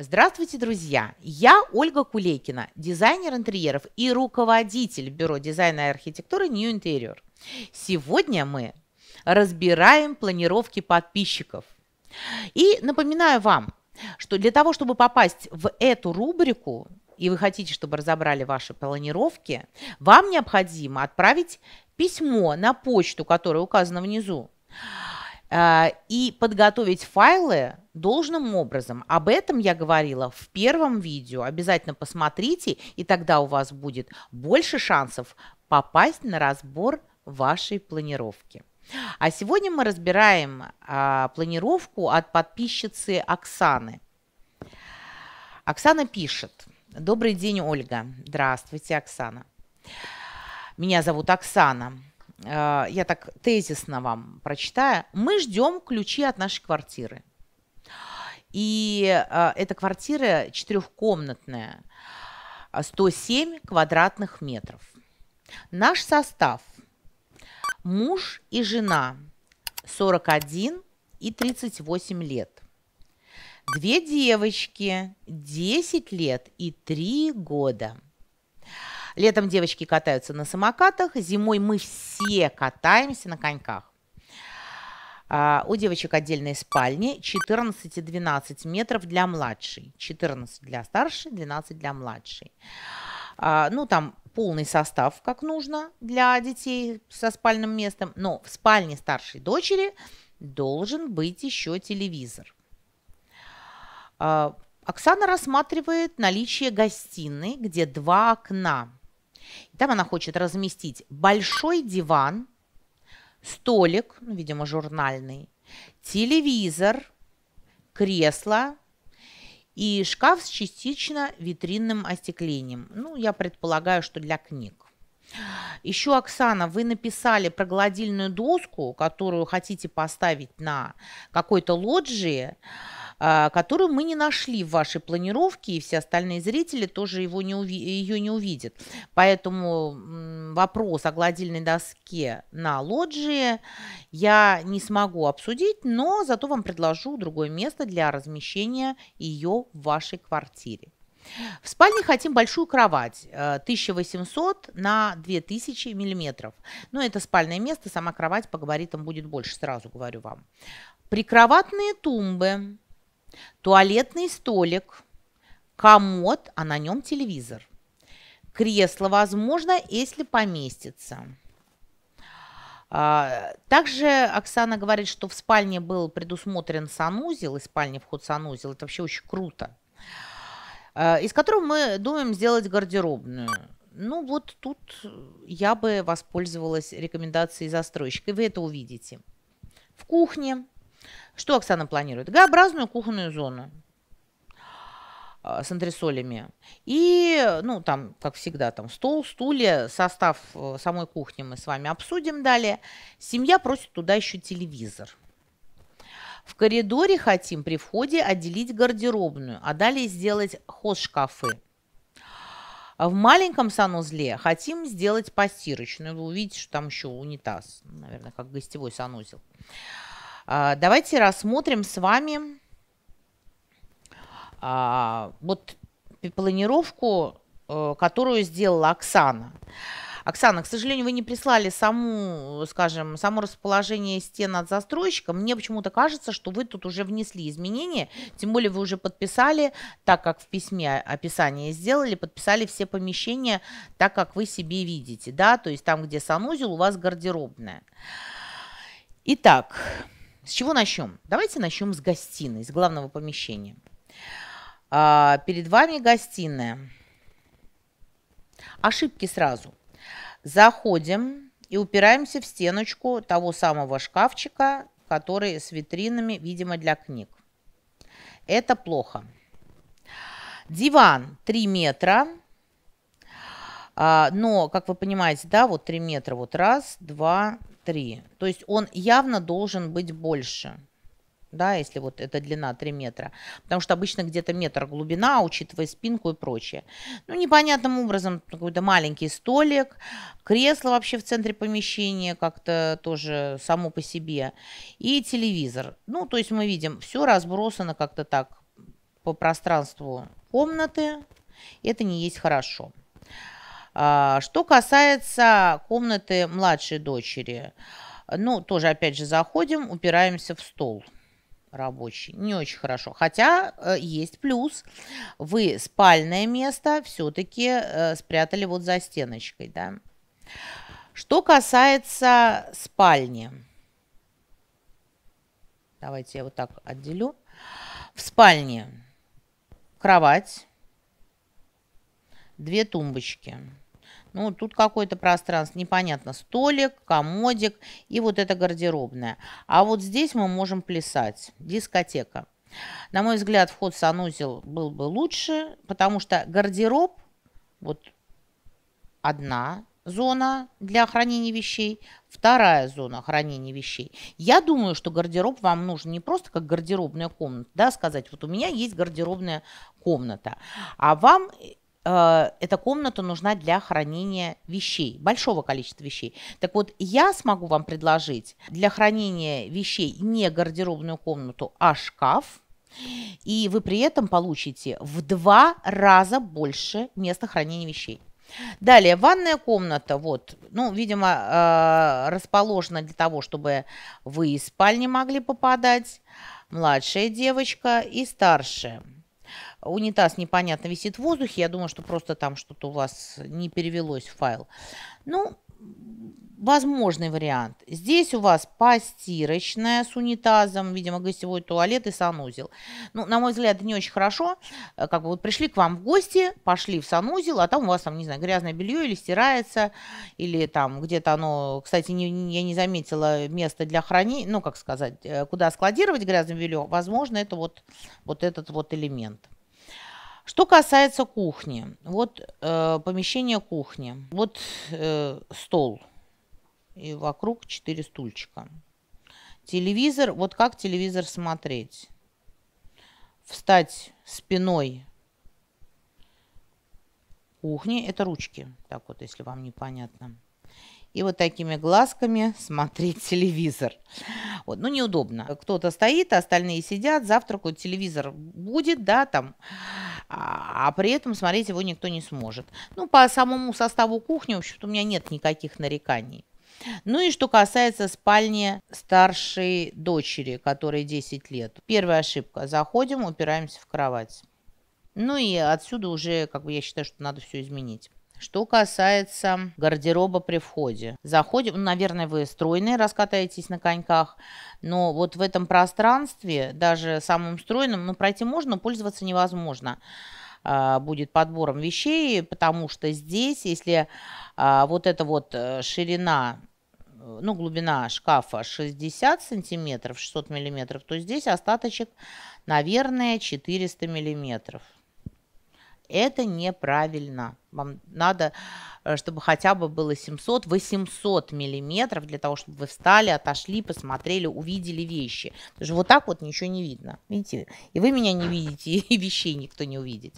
Здравствуйте, друзья! Я Ольга Кулейкина, дизайнер интерьеров и руководитель бюро дизайна и архитектуры New Interior. Сегодня мы разбираем планировки подписчиков. И напоминаю вам, что для того, чтобы попасть в эту рубрику, и вы хотите, чтобы разобрали ваши планировки, вам необходимо отправить письмо на почту, которая указана внизу. Э, и подготовить файлы должным образом. Об этом я говорила в первом видео. Обязательно посмотрите, и тогда у вас будет больше шансов попасть на разбор вашей планировки. А сегодня мы разбираем а, планировку от подписчицы Оксаны. Оксана пишет. Добрый день, Ольга. Здравствуйте, Оксана. Меня зовут Оксана. Э, я так тезисно вам прочитаю, мы ждем ключи от нашей квартиры. И э, эта квартира четырехкомнатная, 107 э, квадратных метров. Наш состав – муж и жена, 41 и 38 лет. Две девочки, 10 лет и 3 года – Летом девочки катаются на самокатах, зимой мы все катаемся на коньках. А, у девочек отдельные спальни 14 и 12 метров для младшей, 14 для старшей, 12 для младшей. А, ну, там полный состав, как нужно для детей со спальным местом, но в спальне старшей дочери должен быть еще телевизор. А, Оксана рассматривает наличие гостиной, где два окна. Там она хочет разместить большой диван, столик, ну, видимо, журнальный, телевизор, кресло и шкаф с частично витринным остеклением. Ну, я предполагаю, что для книг. Еще, Оксана, вы написали про гладильную доску, которую хотите поставить на какой-то лоджии. А, которую мы не нашли в вашей планировке, и все остальные зрители тоже его не уви- ее не увидят. Поэтому вопрос о гладильной доске на лоджии я не смогу обсудить, но зато вам предложу другое место для размещения ее в вашей квартире. В спальне хотим большую кровать 1800 э, на 2000 миллиметров. Но это спальное место, сама кровать по габаритам будет больше, сразу говорю вам. Прикроватные тумбы туалетный столик, комод, а на нем телевизор. Кресло, возможно, если поместится. А, также Оксана говорит, что в спальне был предусмотрен санузел, и спальня вход санузел. Это вообще очень круто. А, из которого мы думаем сделать гардеробную. Ну вот тут я бы воспользовалась рекомендацией застройщика, и вы это увидите. В кухне что Оксана планирует? Г-образную кухонную зону а, с антресолями. И, ну, там, как всегда, там стол, стулья, состав э, самой кухни мы с вами обсудим далее. Семья просит туда еще телевизор. В коридоре хотим при входе отделить гардеробную, а далее сделать хоз-шкафы. А в маленьком санузле хотим сделать постирочную. Вы увидите, что там еще унитаз, наверное, как гостевой санузел. А, давайте рассмотрим с вами а, вот планировку, э, которую сделала Оксана. Оксана, к сожалению, вы не прислали саму, скажем, само расположение стен от застройщика. Мне почему-то кажется, что вы тут уже внесли изменения, тем более вы уже подписали, так как в письме описание сделали, подписали все помещения так, как вы себе видите, да, то есть там, где санузел, у вас гардеробная. Итак, с чего начнем? Давайте начнем с гостиной, с главного помещения. А, перед вами гостиная. Ошибки сразу. Заходим и упираемся в стеночку того самого шкафчика, который с витринами, видимо, для книг. Это плохо. Диван 3 метра. А, но, как вы понимаете, да, вот 3 метра, вот раз, два, 3. То есть он явно должен быть больше. Да, если вот эта длина 3 метра. Потому что обычно где-то метр глубина, учитывая спинку и прочее. Ну, непонятным образом какой-то маленький столик, кресло вообще в центре помещения как-то тоже само по себе. И телевизор. Ну, то есть мы видим, все разбросано как-то так по пространству комнаты. Это не есть хорошо. А, что касается комнаты младшей дочери, ну, тоже, опять же, заходим, упираемся в стол рабочий. Не очень хорошо. Хотя э, есть плюс. Вы спальное место все-таки э, спрятали вот за стеночкой. Да? Что касается спальни. Давайте я вот так отделю. В спальне кровать, две тумбочки. Ну, тут какое-то пространство, непонятно, столик, комодик и вот это гардеробная. А вот здесь мы можем плясать, дискотека. На мой взгляд, вход в санузел был бы лучше, потому что гардероб, вот одна зона для хранения вещей, вторая зона хранения вещей. Я думаю, что гардероб вам нужен не просто как гардеробная комната, да, сказать, вот у меня есть гардеробная комната, а вам Э, эта комната нужна для хранения вещей, большого количества вещей. Так вот, я смогу вам предложить для хранения вещей не гардеробную комнату, а шкаф. И вы при этом получите в два раза больше места хранения вещей. Далее, ванная комната, вот, ну, видимо, э, расположена для того, чтобы вы из спальни могли попадать, младшая девочка и старшая. Унитаз непонятно висит в воздухе. Я думаю, что просто там что-то у вас не перевелось в файл. Ну, возможный вариант. Здесь у вас постирочная с унитазом, видимо, гостевой туалет и санузел. Ну, на мой взгляд, это не очень хорошо. Э, как бы вот пришли к вам в гости, пошли в санузел, а там у вас там, не знаю, грязное белье или стирается, или там где-то оно, кстати, не, я не заметила место для хранения, ну, как сказать, э, куда складировать грязное белье. Возможно, это вот, вот этот вот элемент. Что касается кухни, вот э, помещение кухни, вот э, стол и вокруг четыре стульчика. Телевизор, вот как телевизор смотреть? Встать спиной кухни, это ручки, так вот, если вам непонятно и вот такими глазками смотреть телевизор. Вот, ну, неудобно. Кто-то стоит, а остальные сидят, завтракают, телевизор будет, да, там а, а, при этом смотреть его никто не сможет. Ну, по самому составу кухни, в общем-то, у меня нет никаких нареканий. Ну и что касается спальни старшей дочери, которой 10 лет. Первая ошибка. Заходим, упираемся в кровать. Ну и отсюда уже, как бы я считаю, что надо все изменить. Что касается гардероба при входе. Заходим, ну, наверное, вы стройные, раскатаетесь на коньках, но вот в этом пространстве, даже самым стройным, ну, пройти можно, пользоваться невозможно а, будет подбором вещей, потому что здесь, если а, вот эта вот э, ширина э, ну, глубина шкафа 60 сантиметров, 600 миллиметров, то здесь остаточек, наверное, 400 миллиметров. Это неправильно. Вам надо, э, чтобы хотя бы было 700-800 миллиметров для того, чтобы вы встали, отошли, посмотрели, увидели вещи. Потому что вот так вот ничего не видно. Видите? И вы меня не видите, и вещей никто не увидит.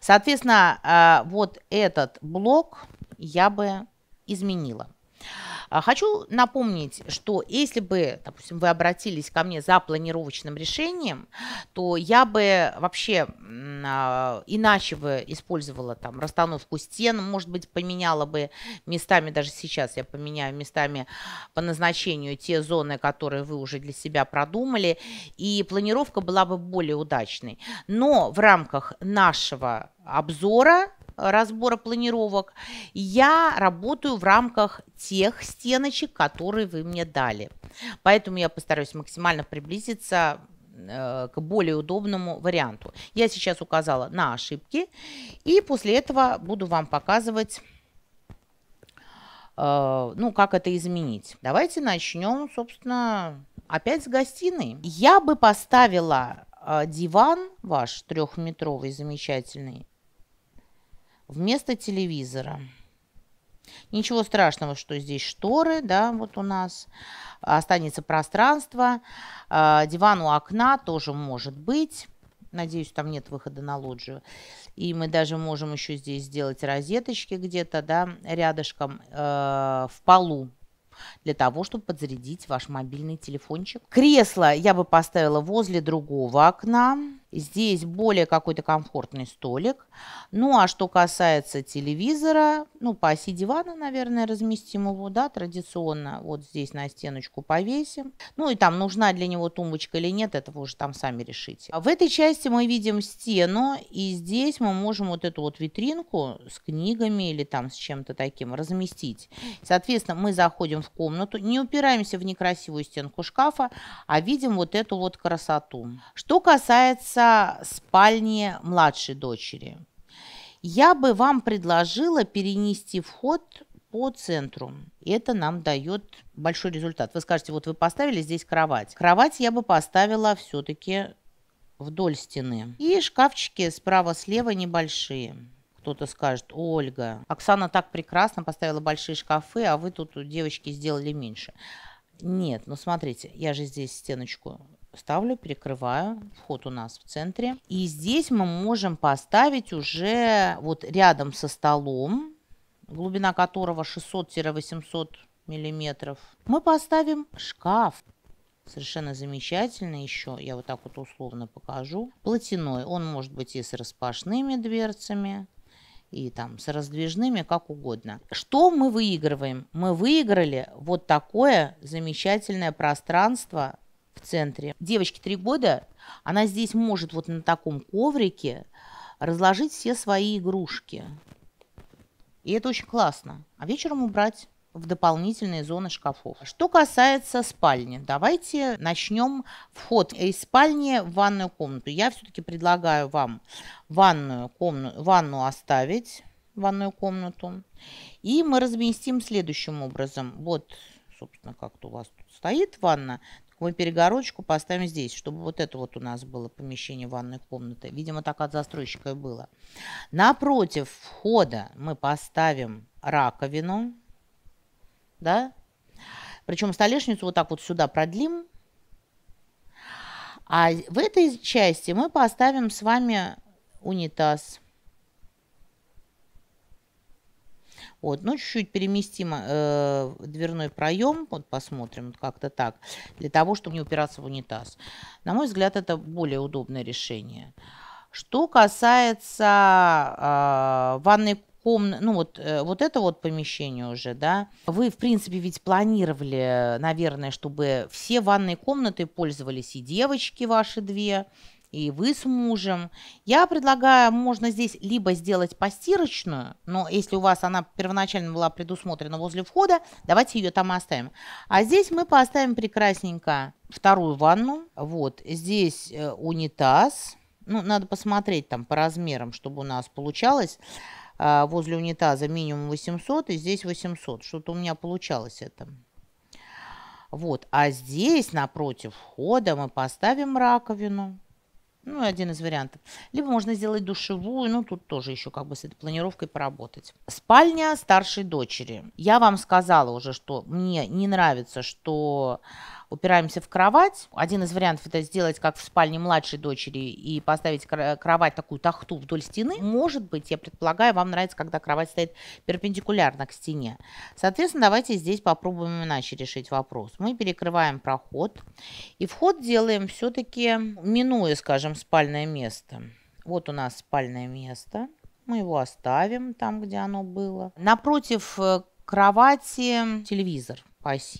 Соответственно, э, вот этот блок я бы изменила. А, хочу напомнить, что если бы, допустим, вы обратились ко мне за планировочным решением, то я бы вообще а, иначе бы использовала там расстановку стен, может быть, поменяла бы местами, даже сейчас я поменяю местами по назначению те зоны, которые вы уже для себя продумали, и планировка была бы более удачной. Но в рамках нашего обзора разбора планировок, я работаю в рамках тех стеночек, которые вы мне дали. Поэтому я постараюсь максимально приблизиться э, к более удобному варианту. Я сейчас указала на ошибки, и после этого буду вам показывать, э, ну, как это изменить. Давайте начнем, собственно, опять с гостиной. Я бы поставила э, диван ваш трехметровый замечательный вместо телевизора. Ничего страшного, что здесь шторы, да, вот у нас останется пространство. А, диван у окна тоже может быть. Надеюсь, там нет выхода на лоджию. И мы даже можем еще здесь сделать розеточки где-то, да, рядышком э, в полу для того, чтобы подзарядить ваш мобильный телефончик. Кресло я бы поставила возле другого окна. Здесь более какой-то комфортный столик. Ну, а что касается телевизора, ну, по оси дивана, наверное, разместим его, да, традиционно. Вот здесь на стеночку повесим. Ну, и там нужна для него тумбочка или нет, это вы уже там сами решите. А в этой части мы видим стену, и здесь мы можем вот эту вот витринку с книгами или там с чем-то таким разместить. Соответственно, мы заходим в комнату, не упираемся в некрасивую стенку шкафа, а видим вот эту вот красоту. Что касается это младшей дочери. Я бы вам предложила перенести вход по центру. Это нам дает большой результат. Вы скажете, вот вы поставили здесь кровать. Кровать я бы поставила все-таки вдоль стены. И шкафчики справа-слева небольшие кто-то скажет, Ольга, Оксана так прекрасно поставила большие шкафы, а вы тут, девочки, сделали меньше. Нет, ну смотрите, я же здесь стеночку ставлю, перекрываю. Вход у нас в центре. И здесь мы можем поставить уже вот рядом со столом, глубина которого 600-800 миллиметров. Мы поставим шкаф. Совершенно замечательно еще, я вот так вот условно покажу. Платяной, он может быть и с распашными дверцами, и там с раздвижными, как угодно. Что мы выигрываем? Мы выиграли вот такое замечательное пространство центре. Девочке 3 года, она здесь может вот на таком коврике разложить все свои игрушки. И это очень классно. А вечером убрать в дополнительные зоны шкафов. Что касается спальни, давайте начнем вход из спальни в ванную комнату. Я все-таки предлагаю вам ванную, комнату, ванну оставить, ванную комнату. И мы разместим следующим образом. Вот, собственно, как-то у вас тут стоит ванна. Мы перегородочку поставим здесь, чтобы вот это вот у нас было помещение ванной комнаты. Видимо, так от застройщика и было. Напротив входа мы поставим раковину, да, причем столешницу вот так вот сюда продлим, а в этой части мы поставим с вами унитаз – Вот, ну, чуть-чуть переместим э, дверной проем, вот посмотрим, вот как-то так, для того, чтобы не упираться в унитаз. На мой взгляд, это более удобное решение. Что касается э, ванной комнаты, ну вот, э, вот это вот помещение уже, да, вы, в принципе, ведь планировали, наверное, чтобы все ванные комнаты пользовались и девочки ваши две, и вы с мужем. Я предлагаю, можно здесь либо сделать постирочную, но если у вас она первоначально была предусмотрена возле входа, давайте ее там и оставим. А здесь мы поставим прекрасненько вторую ванну. Вот, здесь э, унитаз. Ну, надо посмотреть там по размерам, чтобы у нас получалось а, возле унитаза минимум 800 и здесь 800. Что-то у меня получалось это. Вот, а здесь напротив входа мы поставим раковину. Ну, один из вариантов. Либо можно сделать душевую, ну, тут тоже еще как бы с этой планировкой поработать. Спальня старшей дочери. Я вам сказала уже, что мне не нравится, что упираемся в кровать. Один из вариантов это сделать как в спальне младшей дочери и поставить кровать такую тахту вдоль стены. Может быть, я предполагаю, вам нравится, когда кровать стоит перпендикулярно к стене. Соответственно, давайте здесь попробуем иначе решить вопрос. Мы перекрываем проход и вход делаем все-таки минуя, скажем, спальное место. Вот у нас спальное место. Мы его оставим там, где оно было. Напротив э, кровати телевизор.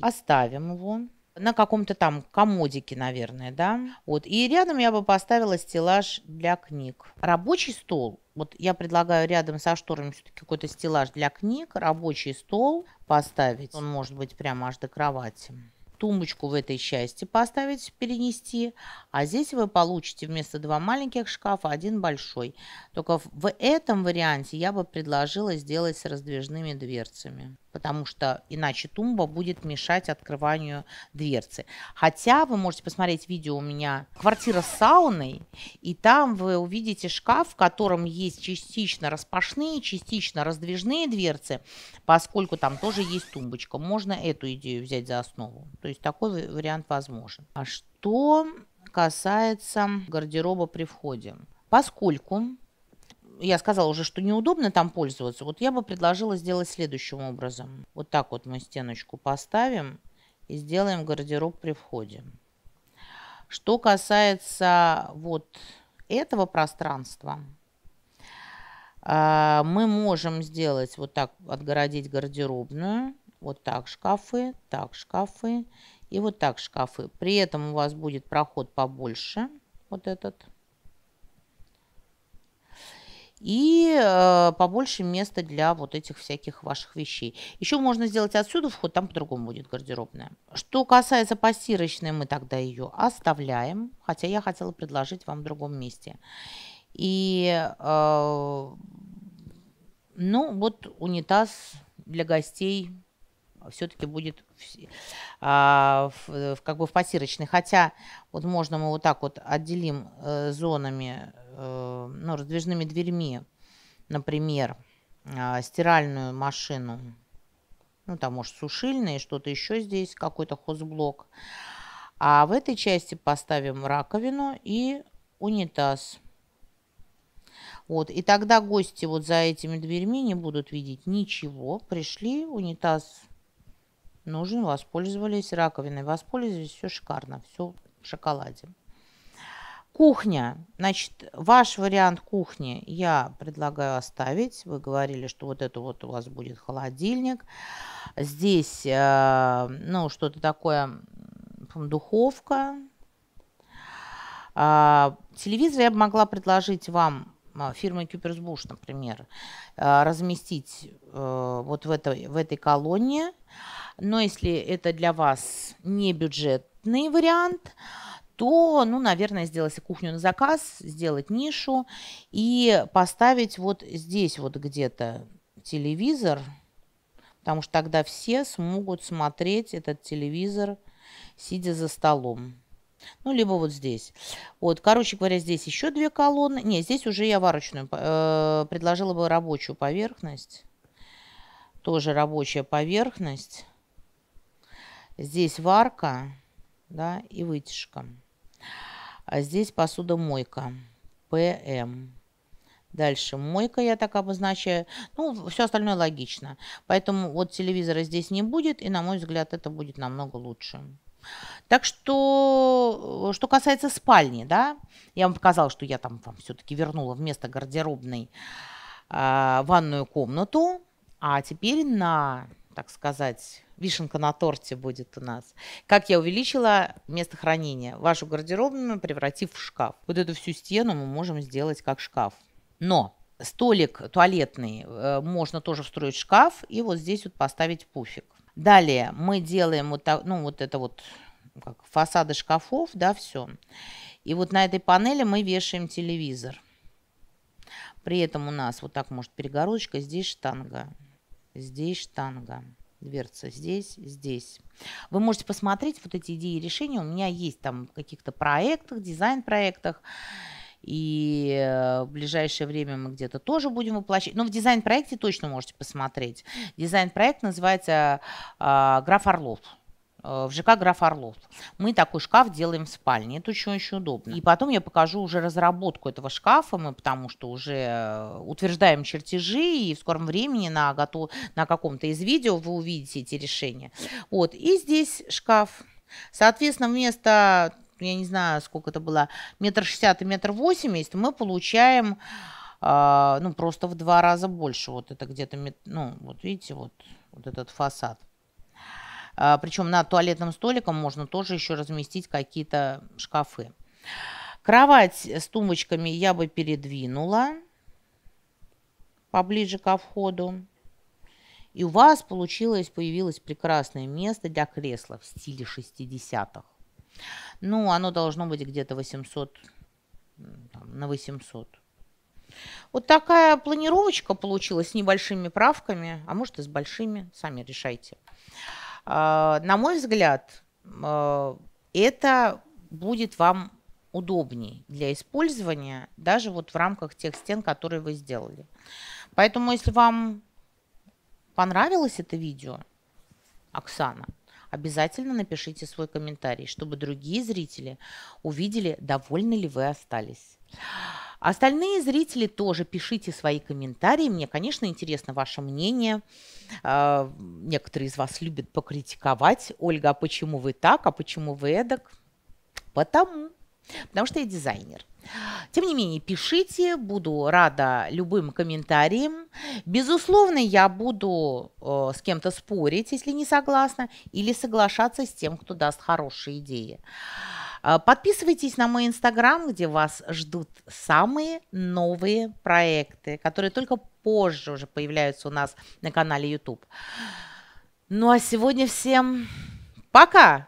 Оставим его на каком-то там комодике, наверное, да. Вот. И рядом я бы поставила стеллаж для книг. Рабочий стол. Вот я предлагаю рядом со шторами все-таки какой-то стеллаж для книг, рабочий стол поставить. Он может быть прямо аж до кровати тумбочку в этой части поставить, перенести, а здесь вы получите вместо два маленьких шкафа один большой. Только в этом варианте я бы предложила сделать с раздвижными дверцами, потому что иначе тумба будет мешать открыванию дверцы. Хотя вы можете посмотреть видео у меня «Квартира с сауной», и там вы увидите шкаф, в котором есть частично распашные, частично раздвижные дверцы, поскольку там тоже есть тумбочка. Можно эту идею взять за основу. То есть такой вариант возможен. А что касается гардероба при входе? Поскольку я сказала уже, что неудобно там пользоваться, вот я бы предложила сделать следующим образом. Вот так вот мы стеночку поставим и сделаем гардероб при входе. Что касается вот этого пространства, а, мы можем сделать вот так, отгородить гардеробную – вот так шкафы, так шкафы и вот так шкафы. При этом у вас будет проход побольше, вот этот. И э, побольше места для вот этих всяких ваших вещей. Еще можно сделать отсюда вход, там по-другому будет гардеробная. Что касается постирочной, мы тогда ее оставляем. Хотя я хотела предложить вам в другом месте. И, э, ну, вот унитаз для гостей все-таки будет а, в, э, в, как бы в потирочной. Хотя вот можно мы вот так вот отделим э, зонами, э, ну, раздвижными дверьми, например, э, стиральную машину, ну, там, может, сушильные, что-то еще здесь, какой-то хозблок. А в этой части поставим раковину и унитаз. Вот, и тогда гости вот за этими дверьми не будут видеть ничего. Пришли, унитаз нужен, воспользовались раковиной, воспользовались, все шикарно, все в шоколаде. Кухня. Значит, ваш вариант кухни я предлагаю оставить. Вы говорили, что вот это вот у вас будет холодильник. Здесь, э, ну, что-то такое, духовка. А, телевизор я бы могла предложить вам э, фирмы Кюперсбуш, например, э, разместить вот в этой, в этой колонне. Но если это для вас не бюджетный вариант, то, ну, наверное, сделать кухню на заказ, сделать нишу и поставить вот здесь вот где-то телевизор, потому что тогда все смогут смотреть этот телевизор, сидя за столом. Ну, либо вот здесь. Вот, короче говоря, здесь еще две колонны. Не, здесь уже я варочную э, предложила бы рабочую поверхность. Тоже рабочая поверхность. Здесь варка да, и вытяжка. А здесь посудомойка. ПМ. Дальше мойка я так обозначаю. Ну, все остальное логично. Поэтому вот телевизора здесь не будет, и, на мой взгляд, это будет намного лучше. Так что, что касается спальни, да, я вам показала, что я там вам все-таки вернула вместо гардеробной э, ванную комнату, а теперь на, так сказать, вишенка на торте будет у нас. Как я увеличила место хранения? Вашу гардеробную превратив в шкаф. Вот эту всю стену мы можем сделать как шкаф. Но столик туалетный э, можно тоже встроить в шкаф и вот здесь вот поставить пуфик. Далее мы делаем вот, так, ну, вот это вот ну, как фасады шкафов, да, все. И вот на этой панели мы вешаем телевизор. При этом у нас вот так может перегородочка, здесь штанга, здесь штанга дверца здесь, здесь. Вы можете посмотреть вот эти идеи решения. У меня есть там в каких-то проектах, дизайн-проектах. И э, в ближайшее время мы где-то тоже будем воплощать. Но ну, в дизайн-проекте точно можете посмотреть. Дизайн-проект называется а, «Граф Орлов». Э, в ЖК «Граф Орлов». Мы такой шкаф делаем в спальне. Это очень, очень удобно. И потом я покажу уже разработку этого шкафа. Мы потому что уже э, утверждаем чертежи, и в скором времени на, готов... на каком-то из видео вы увидите эти решения. Вот. И здесь шкаф. Соответственно, вместо, я не знаю, сколько это было, метр шестьдесят и метр восемьдесят, мы получаем э, ну, просто в два раза больше. Вот это где-то, ну, вот видите, вот, вот этот фасад. А, Причем над туалетным столиком можно тоже еще разместить какие-то шкафы. Кровать с тумбочками я бы передвинула поближе ко входу. И у вас получилось, появилось прекрасное место для кресла в стиле 60-х. Ну, оно должно быть где-то 800, там, на 800. Вот такая планировочка получилась с небольшими правками, а может и с большими, сами решайте. А, на мой взгляд, а, это будет вам удобней для использования, даже вот в рамках тех стен, которые вы сделали. Поэтому, если вам понравилось это видео, Оксана, обязательно напишите свой комментарий, чтобы другие зрители увидели, довольны ли вы остались. Остальные зрители тоже пишите свои комментарии. Мне, конечно, интересно ваше мнение. А, некоторые из вас любят покритиковать. Ольга, а почему вы так, а почему вы эдак? Потому. Потому что я дизайнер. Тем не менее, пишите, буду рада любым комментариям. Безусловно, я буду э, с кем-то спорить, если не согласна, или соглашаться с тем, кто даст хорошие идеи. А, подписывайтесь на мой инстаграм, где вас ждут самые новые проекты, которые только позже уже появляются у нас на канале YouTube. Ну а сегодня всем пока!